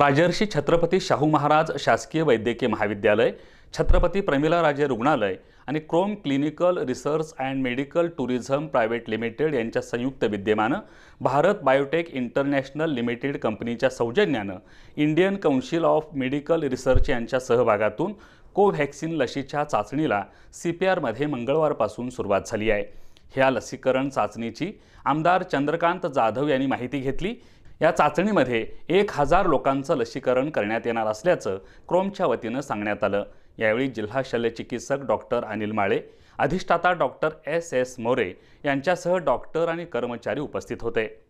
राजर्षी छत्रपती शाहू महाराज शासकीय वैद्यकीय महाविद्यालय छत्रपती प्रमिला राजे रुग्णालय आणि Chrome clinical research and medical tourism private limited यांच्या संयुक्त विद्यमानं भारत बायोटेक इंटरनॅशनल लिमिटेड कंपनीच्या सौजन्यानं Indian council of medical research यांच्या सहभागातून कोव्हॅक्सिन लशीच्या चाचणीला सी पी आरमध्ये मंगळवारपासून सुरुवात झाली आहे ह्या लसीकरण चाचणीची आमदार चंद्रकांत जाधव यांनी माहिती घेतली या चाचणीमध्ये एक हजार लोकांचं लसीकरण करण्यात येणार असल्याचं क्रोमच्या वतीनं सांगण्यात आलं यावेळी जिल्हा शल्यचिकित्सक डॉक्टर अनिल माळे अधिष्ठाता डॉक्टर एस एस मोरे यांच्यासह डॉक्टर आणि कर्मचारी उपस्थित होते